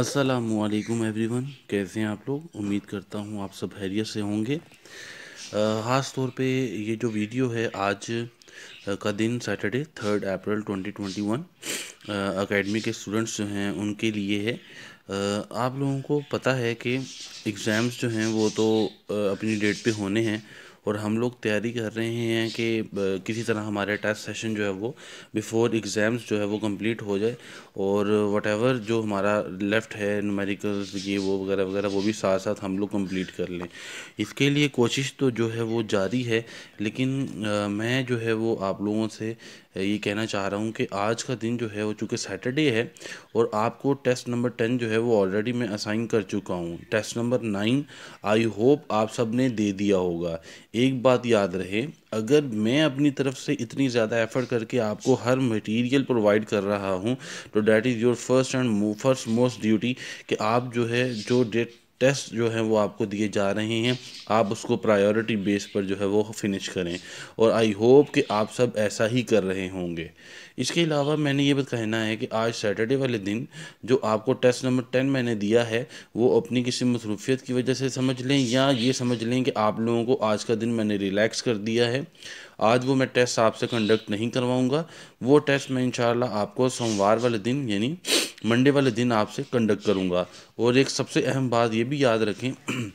असलकुम वन कैसे हैं आप लोग उम्मीद करता हूँ आप सब हैरियत से होंगे ख़ास तौर पे ये जो वीडियो है आज का दिन सैटरडे थर्ड अप्रैल 2021 अकेडमी के स्टूडेंट्स जो हैं उनके लिए है आप लोगों को पता है कि एग्ज़ाम्स जो हैं वो तो अपनी डेट पे होने हैं और हम लोग तैयारी कर रहे हैं कि किसी तरह हमारे टेस्ट सेशन जो है वो बिफोर एग्ज़ाम्स जो है वो कंप्लीट हो जाए और वट जो हमारा लेफ़्ट है नमेरिकल्स ये वो वगैरह वगैरह वो भी साथ साथ हम लोग कंप्लीट कर लें इसके लिए कोशिश तो जो है वो जारी है लेकिन आ, मैं जो है वो आप लोगों से ये कहना चाह रहा हूँ कि आज का दिन जो है वो चूँकि सैटरडे है और आपको टेस्ट नंबर टेन जो है वो ऑलरेडी मैं असाइन कर चुका हूँ test number nine I hope आप सब ने दे दिया होगा एक बात याद रहे अगर मैं अपनी तरफ से इतनी ज़्यादा एफर्ट करके आपको हर मटेरियल प्रोवाइड कर रहा हूँ तो that is your first and first most duty कि आप जो है जो डेट टेस्ट जो हैं वो आपको दिए जा रहे हैं आप उसको प्रायोरिटी बेस पर जो है वो फिनिश करें और आई होप कि आप सब ऐसा ही कर रहे होंगे इसके अलावा मैंने ये बात कहना है कि आज सैटरडे वाले दिन जो आपको टेस्ट नंबर टेन मैंने दिया है वो अपनी किसी मसरूफियत की वजह से समझ लें या ये समझ लें कि आप लोगों को आज का दिन मैंने रिलैक्स कर दिया है आज वो मैं टेस्ट आपसे कंडक्ट नहीं करवाऊँगा वो टेस्ट मैं इन आपको सोमवार वाले दिन यानी मंडे वाले दिन आपसे कंडक्ट करूँगा और एक सबसे अहम बात ये भी याद रखें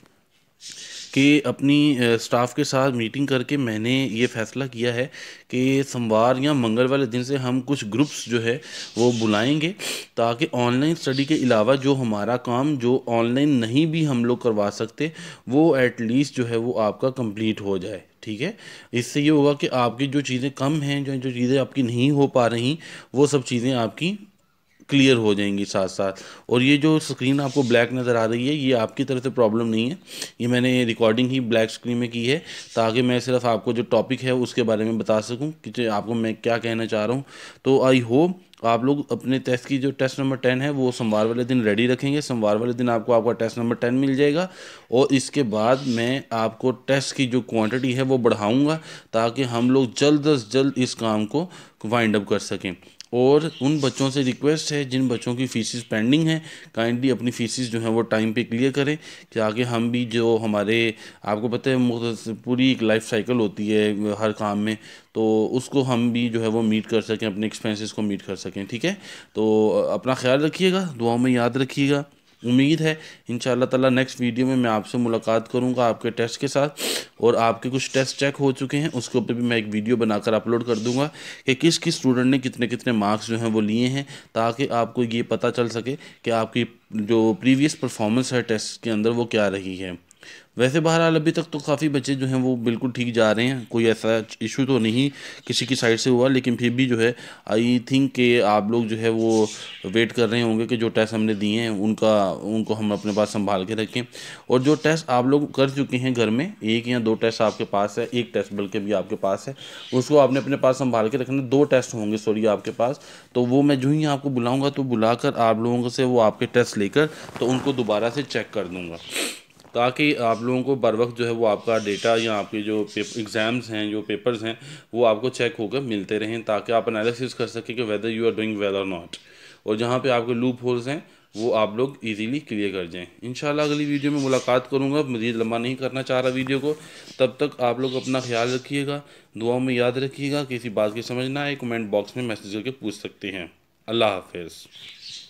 कि अपनी स्टाफ के साथ मीटिंग करके मैंने ये फैसला किया है कि सोमवार या मंगल वाले दिन से हम कुछ ग्रुप्स जो है वो बुलाएंगे ताकि ऑनलाइन स्टडी के अलावा जो हमारा काम जो ऑनलाइन नहीं भी हम लोग करवा सकते वो एटलीस्ट जो है वो आपका कंप्लीट हो जाए ठीक है इससे ये होगा कि आपकी जो चीज़ें कम हैं जो जो चीज़ें आपकी नहीं हो पा रही वो सब चीज़ें आपकी क्लियर हो जाएंगी साथ साथ और ये जो स्क्रीन आपको ब्लैक नज़र आ रही है ये आपकी तरफ से प्रॉब्लम नहीं है ये मैंने रिकॉर्डिंग ही ब्लैक स्क्रीन में की है ताकि मैं सिर्फ आपको जो टॉपिक है उसके बारे में बता सकूँ कि आपको मैं क्या कहना चाह रहा हूँ तो आई होप आप लोग अपने टेस्ट की जो टेस्ट नंबर टेन है वो सोमवार वाले दिन रेडी रखेंगे सोमवार वाले दिन आपको आपका टेस्ट नंबर टेन मिल जाएगा और इसके बाद मैं आपको टेस्ट की जो क्वांटिटी है वो बढ़ाऊंगा ताकि हम लोग जल्द अज जल्द इस काम को वाइंड अप कर सकें और उन बच्चों से रिक्वेस्ट है जिन बच्चों की फीसिस पेंडिंग है काइंडली अपनी फीसिस जो है वो टाइम पे क्लियर करें कि आगे हम भी जो हमारे आपको पता है पूरी एक लाइफ साइकिल होती है हर काम में तो उसको हम भी जो है वो मीट कर सकें अपने एक्सपेंसेस को मीट कर सकें ठीक है तो अपना ख्याल रखिएगा दुआओं में याद रखिएगा उम्मीद है इन ताला नेक्स्ट वीडियो में मैं आपसे मुलाकात करूँगा आपके टेस्ट के साथ और आपके कुछ टेस्ट चेक हो चुके हैं उसके ऊपर भी मैं एक वीडियो बनाकर अपलोड कर दूंगा कि किस किस स्टूडेंट ने कितने कितने मार्क्स जो हैं वो लिए हैं ताकि आपको ये पता चल सके कि आपकी जो प्रीवियस परफॉर्मेंस है टेस्ट के अंदर वो क्या रही है वैसे बहरहाल अभी तक तो काफ़ी बच्चे जो हैं वो बिल्कुल ठीक जा रहे हैं कोई ऐसा इशू तो नहीं किसी की साइड से हुआ लेकिन फिर भी जो है आई थिंक के आप लोग जो है वो वेट कर रहे होंगे कि जो टेस्ट हमने दिए हैं उनका उनको हम अपने पास संभाल के रखें और जो टेस्ट आप लोग कर चुके हैं घर में एक या दो टेस्ट आपके पास है एक टेस्ट बल्कि भी आपके पास है उसको आपने अपने पास संभाल के रखना दो टेस्ट होंगे सॉरी आपके पास तो वो मैं जो ही आपको बुलाऊँगा तो बुला आप लोगों से वो आपके टेस्ट लेकर तो उनको दोबारा से चेक कर दूँगा ताकि आप लोगों को बर वक्त जो है वो आपका डेटा या आपके जो एग्ज़ाम्स हैं जो पेपर्स हैं वो आपको चेक होकर मिलते रहें ताकि आप एनालिसिस कर सकें कि whether you are doing well और नॉट और जहाँ पे आपके लूप होल्स हैं वो आप लोग इजीली क्लियर कर जाएं इन अगली वीडियो में मुलाकात करूँगा मज़ीद लंबा नहीं करना चाह रहा वीडियो को तब तक आप लोग अपना ख्याल रखिएगा दुआओं में याद रखिएगा किसी बात की समझ ना आए कमेंट बॉक्स में मैसेज करके पूछ सकते हैं अल्लाह हाफिज़